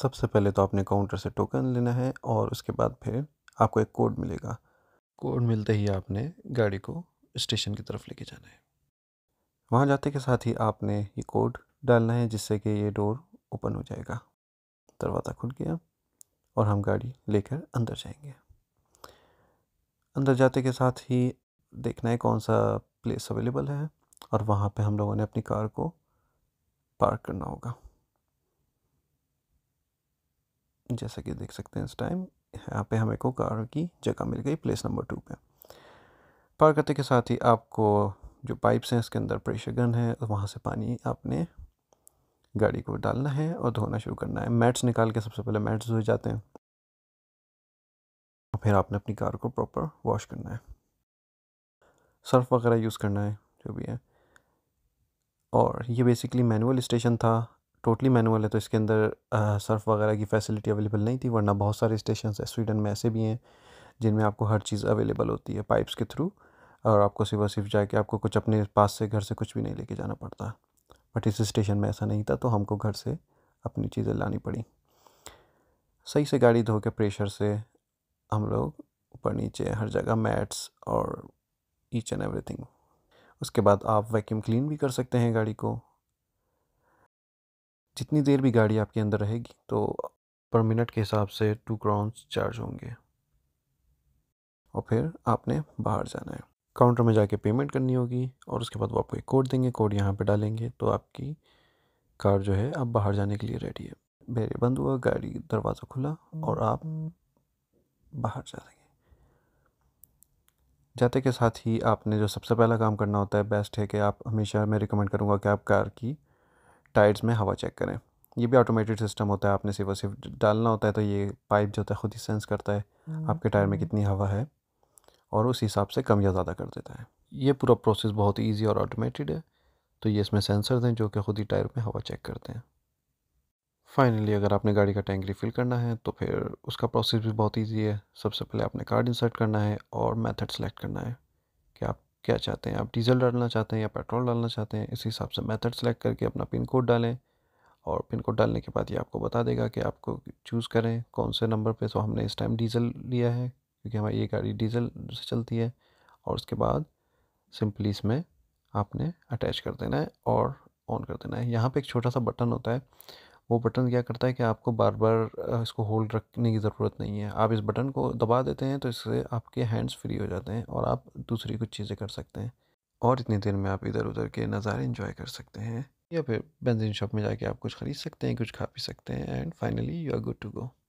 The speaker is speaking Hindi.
सबसे पहले तो आपने काउंटर से टोकन लेना है और उसके बाद फिर आपको एक कोड मिलेगा कोड मिलते ही आपने गाड़ी को स्टेशन की तरफ लेके जाना है वहाँ जाते के साथ ही आपने ये कोड डालना है जिससे कि ये डोर ओपन हो जाएगा दरवाज़ा खुल गया और हम गाड़ी लेकर अंदर जाएंगे अंदर जाते के साथ ही देखना है कौन सा प्लेस अवेलेबल है और वहाँ पे हम लोगों ने अपनी कार को पार्क करना होगा जैसा कि देख सकते हैं इस टाइम यहाँ पे हमें को कार की जगह मिल गई प्लेस नंबर टू पे पार करते के साथ ही आपको जो पाइप्स हैं इसके अंदर प्रेशर गन है वहाँ से पानी आपने गाड़ी को डालना है और धोना शुरू करना है मैट्स निकाल के सबसे पहले मैट्स धोए जाते हैं फिर आपने अपनी कार को प्रॉपर वॉश करना है सर्फ वगैरह यूज़ करना है जो भी है और ये बेसिकली मैनुअल स्टेशन था टोटली मैनुअल है तो इसके अंदर सर्फ वगैरह की फ़ैसिलिटी अवेलेबल नहीं थी वरना बहुत सारे स्टेशन है स्वीडन में ऐसे भी हैं जिनमें आपको हर चीज़ अवेलेबल होती है पाइप्स के थ्रू और आपको सिर्फ सिर्फ जाके आपको कुछ अपने पास से घर से कुछ भी नहीं लेके जाना पड़ता बट इस स्टेशन में ऐसा नहीं था तो हमको घर से अपनी चीज़ें लानी पड़ी सही से गाड़ी धो के प्रेशर से हम लोग ऊपर नीचे हर जगह मैट्स और ईच एंड एवरीथिंग उसके बाद आप वैक्यूम क्लीन भी कर सकते हैं गाड़ी को जितनी देर भी गाड़ी आपके अंदर रहेगी तो पर मिनट के हिसाब से टू क्राउन्स चार्ज होंगे और फिर आपने बाहर जाना है काउंटर में जाके पेमेंट करनी होगी और उसके बाद वो आपको एक कोड देंगे कोड यहाँ पे डालेंगे तो आपकी कार जो है अब बाहर जाने के लिए रेडी है बेरे बंद हुआ गाड़ी दरवाज़ा खुला और आप बाहर जा रहे हैं जाते के साथ ही आपने जो सबसे पहला काम करना होता है बेस्ट है कि आप हमेशा मैं रिकमेंड करूँगा कि आप कार की टायर्स में हवा चेक करें ये भी ऑटोमेटेड सिस्टम होता है आपने सिर्फ सिर्फ डालना होता है तो ये पाइप जो होता है ख़ुद ही सेंस करता है हम्म, आपके टायर में हम्म। कितनी हवा है और उस हिसाब से कम या ज़्यादा कर देता है ये पूरा प्रोसेस बहुत ईजी और ऑटोमेटेड है तो ये इसमें सेंसर हैं जो कि ख़ुद ही टायर में हवा चेक करते हैं फाइनली अगर आपने गाड़ी का टैंक रिफ़िल करना है तो फिर उसका प्रोसेस भी बहुत ईजी है सबसे पहले आपने कार्ड इंसर्ट करना है और मेथड सेलेक्ट करना है कि आप क्या चाहते हैं आप डीज़ल डालना चाहते हैं या पेट्रोल डालना चाहते हैं इस हिसाब से मेथड सेलेक्ट करके अपना पिन कोड डालें और पिन कोड डालने के बाद ये आपको बता देगा कि आपको चूज़ करें कौन से नंबर पे तो हमने इस टाइम डीज़ल लिया है क्योंकि हमारी ये गाड़ी डीज़ल से चलती है और उसके बाद सिंपली इसमें आपने अटैच कर देना है और ऑन कर देना है यहाँ पर एक छोटा सा बटन होता है वो बटन क्या करता है कि आपको बार बार इसको होल्ड रखने की ज़रूरत नहीं है आप इस बटन को दबा देते हैं तो इससे आपके हैंड्स फ्री हो जाते हैं और आप दूसरी कुछ चीज़ें कर सकते हैं और इतनी देर में आप इधर उधर के नज़ारे इंजॉय कर सकते हैं या फिर बेंजिन शॉप में जाके आप कुछ ख़रीद सकते हैं कुछ खा पी सकते हैं and finally you are good to go